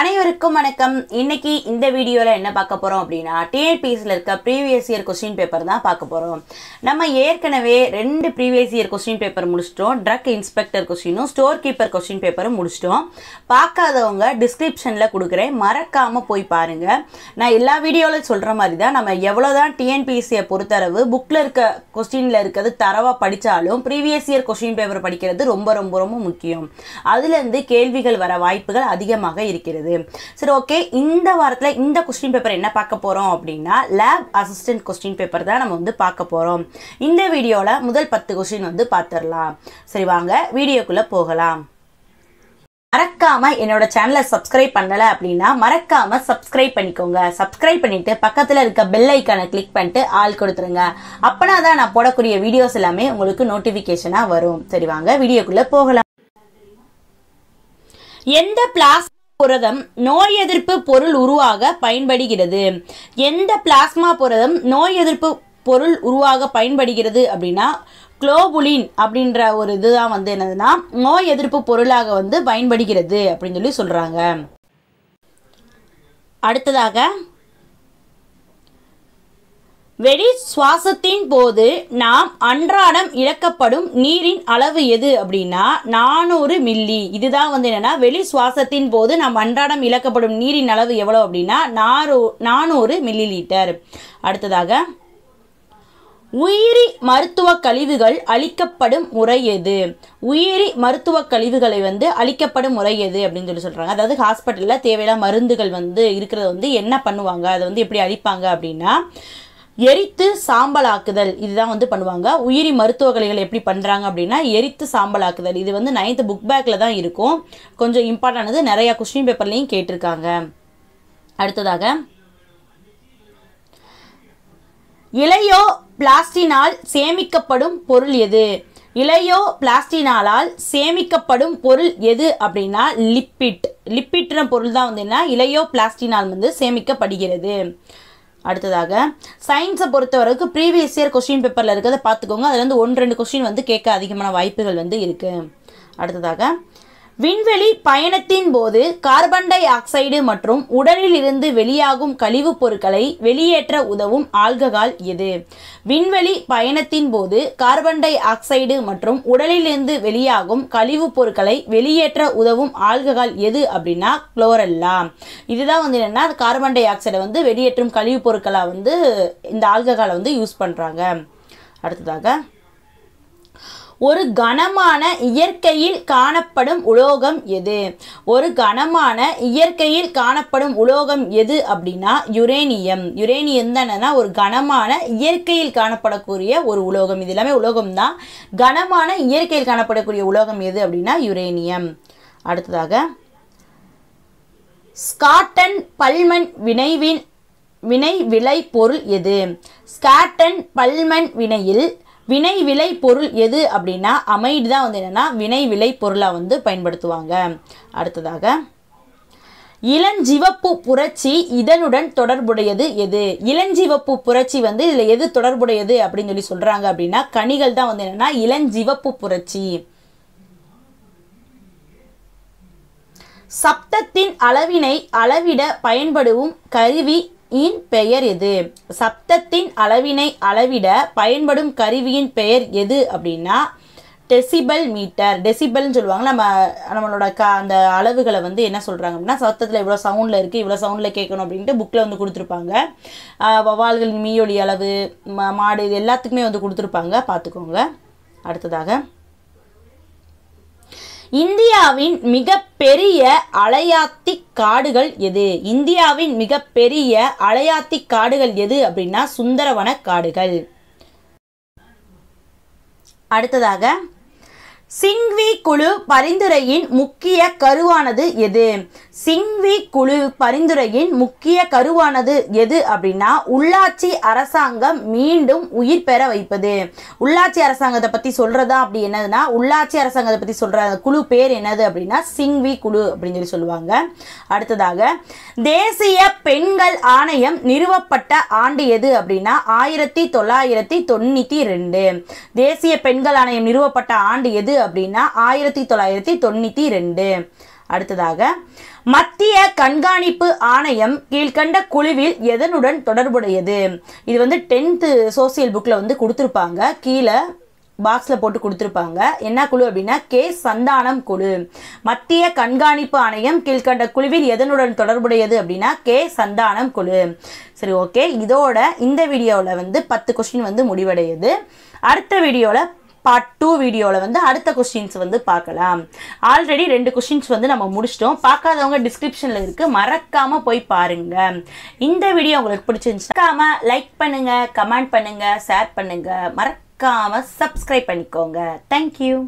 அனைவருக்கும் வணக்கம் இன்னைக்கு இந்த வீடியோவில் என்ன பார்க்க போகிறோம் அப்படின்னா டிஎன்பிஎஸ்சியில் இருக்க ப்ரீவியஸ் இயர் கொஸ்டின் பேப்பர் தான் பார்க்க போகிறோம் நம்ம ஏற்கனவே ரெண்டு ப்ரீவியஸ் இயர் கொஸ்டின் பேப்பர் முடிச்சிட்டோம் ட்ரக் இன்ஸ்பெக்டர் கொஸ்டினும் ஸ்டோர் கீப்பர் கொஸ்டின் பேப்பரும் முடிச்சிட்டோம் பார்க்காதவங்க டிஸ்கிரிப்ஷனில் கொடுக்குறேன் மறக்காமல் போய் பாருங்கள் நான் எல்லா வீடியோவிலும் சொல்கிற மாதிரி தான் நம்ம எவ்வளோ தான் டிஎன்பிஎஸ்சியை பொறுத்தளவு புக்கில் இருக்க கொஸ்டினில் இருக்கிறது தரவாக படித்தாலும் ப்ரீவியஸ் இயர் கொஸ்டின் பேப்பர் படிக்கிறது ரொம்ப ரொம்ப ரொம்ப முக்கியம் அதுலேருந்து கேள்விகள் வர வாய்ப்புகள் அதிகமாக இருக்கிறது வருது சரி ஓகே இந்த வாரத்தில் இந்த கொஸ்டின் பேப்பர் என்ன பார்க்க போகிறோம் அப்படின்னா லேப் அசிஸ்டன்ட் கொஸ்டின் பேப்பர் தான் நம்ம வந்து பார்க்க போகிறோம் இந்த வீடியோவில் முதல் பத்து கொஸ்டின் வந்து பார்த்துடலாம் சரி வாங்க வீடியோக்குள்ளே போகலாம் மறக்காம என்னோட சேனலை சப்ஸ்கிரைப் பண்ணல அப்படின்னா மறக்காம சப்ஸ்கிரைப் பண்ணிக்கோங்க சப்ஸ்கிரைப் பண்ணிட்டு பக்கத்துல இருக்க பெல் ஐக்கானை கிளிக் பண்ணிட்டு ஆள் கொடுத்துருங்க அப்பனா தான் நான் போடக்கூடிய வீடியோஸ் எல்லாமே உங்களுக்கு நோட்டிபிகேஷனா வரும் சரி வாங்க வீடியோக்குள்ள போகலாம் எந்த பிளாஸ்டிக் புரதம் நோய் எதிர்ப்பு பொருள் உருவாக பயன்படுகிறது எந்த பிளாஸ்மா புரதம் நோய் எதிர்ப்பு பொருள் உருவாக பயன்படுகிறது அப்படின்னா குளோபுலின் அப்படின்ற ஒரு இதுதான் வந்து என்னதுன்னா நோய் எதிர்ப்பு பொருளாக வந்து பயன்படுகிறது அப்படின்னு சொல்லி சொல்கிறாங்க அடுத்ததாக வெளி சுவாசத்தின் போது நாம் அன்றாடம் இழக்கப்படும் நீரின் அளவு எது அப்படின்னா நானூறு மில்லி இதுதான் வந்து என்னென்னா வெளி சுவாசத்தின் போது நாம் அன்றாடம் இழக்கப்படும் நீரின் அளவு எவ்வளோ அப்படின்னா நானூ நானூறு மில்லி லிட்டர் அடுத்ததாக உயிரி மருத்துவ கழிவுகள் அளிக்கப்படும் முறை எது உயிரி மருத்துவ கழிவுகளை வந்து அளிக்கப்படும் முறை எது அப்படின்னு சொல்லி சொல்கிறாங்க அதாவது ஹாஸ்பிட்டலில் தேவையான மருந்துகள் வந்து இருக்கிறத வந்து என்ன பண்ணுவாங்க அதை வந்து எப்படி அளிப்பாங்க அப்படின்னா எரித்து சாம்பலாக்குதல் இதுதான் வந்து பண்ணுவாங்க உயிரி மருத்துவ கலைகள் எப்படி பண்ணுறாங்க அப்படின்னா எரித்து சாம்பலாக்குதல் இது வந்து நைன்த்து புக் பேக்கில் தான் இருக்கும் கொஞ்சம் இம்பார்ட்டானது நிறையா கொஸ்டின் பேப்பர்லேயும் கேட்டிருக்காங்க அடுத்ததாக இலையோ பிளாஸ்டினால் சேமிக்கப்படும் பொருள் எது இலையோ பிளாஸ்டினாலால் சேமிக்கப்படும் பொருள் எது அப்படின்னா லிப்பிட் லிப்பிட்ன பொருள் தான் வந்து என்ன இலையோ பிளாஸ்டினால் வந்து சேமிக்கப்படுகிறது அடுத்ததாக சயின்ஸை பொறுத்த வரைக்கும் ப்ரீவியஸ் இயர் கொஸ்டின் பேப்பரில் இருக்கிறத பார்த்துக்கோங்க அதில் வந்து ஒன்று ரெண்டு கொஸ்டின் வந்து கேட்க அதிகமான வாய்ப்புகள் வந்து இருக்குது அடுத்ததாக விண்வெளி பயணத்தின் போது கார்பன் டை ஆக்சைடு மற்றும் உடலில் இருந்து வெளியாகும் கழிவுப் பொருட்களை வெளியேற்ற உதவும் ஆல்கஹால் எது விண்வெளி பயணத்தின் போது கார்பன் டை ஆக்சைடு மற்றும் உடலிலிருந்து வெளியாகும் கழிவுப் பொருட்களை வெளியேற்ற உதவும் ஆல்கஹால் எது அப்படின்னா குளோரல்லா இதுதான் வந்து என்னென்னா கார்பன் டை ஆக்சைடை வந்து வெளியேற்றும் கழிவுப் பொருட்களாக வந்து இந்த ஆல்ககாலை வந்து யூஸ் பண்ணுறாங்க அடுத்ததாக ஒரு கனமான இயற்கையில் காணப்படும் உலோகம் எது ஒரு கனமான இயற்கையில் காணப்படும் உலோகம் எது அப்படின்னா யுரேனியம் யுரேனியம் தானேனா ஒரு கனமான இயற்கையில் காணப்படக்கூடிய ஒரு உலோகம் இது எல்லாமே உலோகம் தான் கனமான இயற்கையில் காணப்படக்கூடிய உலோகம் எது அப்படின்னா யுரேனியம் அடுத்ததாக ஸ்காட்டன் பல்மன் வினைவின் வினை விளை பொருள் எது ஸ்காட்டன் பல்மன் வினையில் வினை விலை பொருள் எது அப்படின்னா அமைடு தான் வந்து என்னென்னா வினை விலை பொருளாக வந்து பயன்படுத்துவாங்க அடுத்ததாக இளஞ்சிவப்பு புரட்சி இதனுடன் தொடர்புடையது எது இளஞ்சிவப்பு புரட்சி வந்து இதில் எது தொடர்புடையது அப்படின்னு சொல்லி சொல்கிறாங்க அப்படின்னா கனிகள் தான் வந்து என்னென்னா இளஞ்சிவப்பு புரட்சி சப்தத்தின் அளவினை அளவிட பயன்படுவும் கருவி இன் பெயர் எது சப்தத்தின் அளவினை அளவிட பயன்படும் கருவியின் பெயர் எது அப்படின்னா டெசிபல் மீட்டர் டெசிபல்னு சொல்லுவாங்க நம்ம நம்மளோட க அந்த அளவுகளை வந்து என்ன சொல்கிறாங்க அப்படின்னா சத்தத்தில் இவ்வளோ சவுண்டில் இருக்குது இவ்வளோ சவுண்டில் கேட்கணும் அப்படின்ட்டு புக்கில் வந்து கொடுத்துருப்பாங்க வவால்களின் மீயொலி அளவு மாடு இது எல்லாத்துக்குமே வந்து கொடுத்துருப்பாங்க பார்த்துக்கோங்க அடுத்ததாக இந்தியாவின் மிக பெரிய அலையாத்தி காடுகள் எது இந்தியாவின் மிக பெரிய அலையாத்தி காடுகள் எது அப்படின்னா சுந்தரவன காடுகள் அடுத்ததாக சிங்வி குழு பரிந்துரையின் முக்கிய கருவானது எது சிங்வி குழு பரிந்துரையின் முக்கிய கருவானது எது அப்படின்னா உள்ளாட்சி அரசாங்கம் மீண்டும் உயிர் பெற வைப்பது உள்ளாட்சி அரசாங்கத்தை பற்றி சொல்றதா அப்படி என்னதுன்னா உள்ளாட்சி அரசாங்கத்தை பற்றி சொல்கிற குழு பேர் என்னது அப்படின்னா சிங்வி குழு அப்படின்னு சொல்லி சொல்லுவாங்க அடுத்ததாக தேசிய பெண்கள் ஆணையம் நிறுவப்பட்ட ஆண்டு எது அப்படின்னா ஆயிரத்தி தொள்ளாயிரத்தி தொண்ணூற்றி ரெண்டு தேசிய பெண்கள் ஆணையம் நிறுவப்பட்ட ஆண்டு எது அப்படின்னா ஆயிரத்தி தொள்ளாயிரத்தி தொண்ணூற்றி ரெண்டு அடுத்ததாக மத்திய கண்காணிப்பு ஆணையம் கீழ்கண்ட குழுவில் எதனுடன் தொடர்புடையது இது வந்து டென்த்து சோசியல் புக்கில் வந்து கொடுத்துருப்பாங்க கீழே பாக்ஸில் போட்டு கொடுத்துருப்பாங்க என்ன குழு அப்படின்னா கே சந்தானம் குழு மத்திய கண்காணிப்பு ஆணையம் கீழ்கண்ட குழுவில் எதனுடன் தொடர்புடையது அப்படின்னா கே சந்தானம் குழு சரி ஓகே இதோட இந்த வீடியோவில் வந்து பத்து கொஸ்டின் வந்து முடிவடையுது அடுத்த வீடியோவில் பார்ட் டூ வீடியோவில் வந்து அடுத்த கொஸ்டின்ஸ் வந்து பார்க்கலாம் ஆல்ரெடி ரெண்டு கொஸ்டின்ஸ் வந்து நம்ம முடிச்சிட்டோம் பார்க்காதவங்க டிஸ்கிரிப்ஷனில் இருக்குது மறக்காமல் போய் பாருங்கள் இந்த வீடியோ உங்களுக்கு மறக்காமல் லைக் பண்ணுங்கள் கமெண்ட் பண்ணுங்கள் ஷேர் பண்ணுங்கள் மறக்காமல் சப்ஸ்கிரைப் பண்ணிக்கோங்க தேங்க்யூ